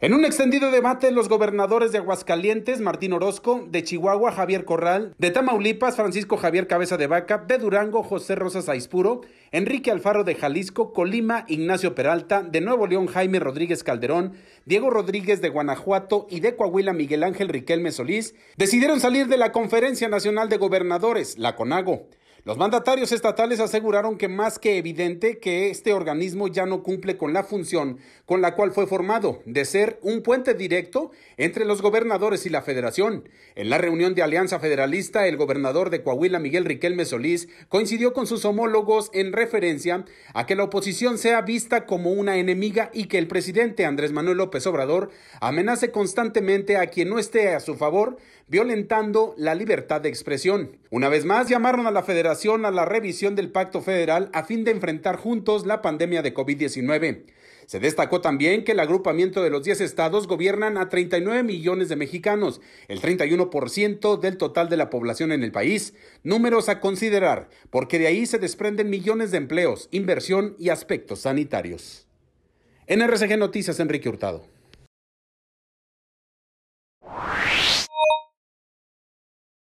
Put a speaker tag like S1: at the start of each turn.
S1: En un extendido debate, los gobernadores de Aguascalientes, Martín Orozco, de Chihuahua, Javier Corral, de Tamaulipas, Francisco Javier Cabeza de Vaca, de Durango, José Rosas Aispuro, Enrique Alfaro de Jalisco, Colima, Ignacio Peralta, de Nuevo León, Jaime Rodríguez Calderón, Diego Rodríguez de Guanajuato y de Coahuila, Miguel Ángel Riquelme Solís, decidieron salir de la Conferencia Nacional de Gobernadores, la CONAGO. Los mandatarios estatales aseguraron que más que evidente que este organismo ya no cumple con la función con la cual fue formado, de ser un puente directo entre los gobernadores y la federación. En la reunión de Alianza Federalista, el gobernador de Coahuila, Miguel Riquelme Solís, coincidió con sus homólogos en referencia a que la oposición sea vista como una enemiga y que el presidente Andrés Manuel López Obrador amenace constantemente a quien no esté a su favor, violentando la libertad de expresión. Una vez más, llamaron a la federación a la revisión del pacto federal a fin de enfrentar juntos la pandemia de COVID-19. Se destacó también que el agrupamiento de los 10 estados gobiernan a 39 millones de mexicanos, el 31% del total de la población en el país, números a considerar, porque de ahí se desprenden millones de empleos, inversión y aspectos sanitarios. En Noticias, Enrique Hurtado.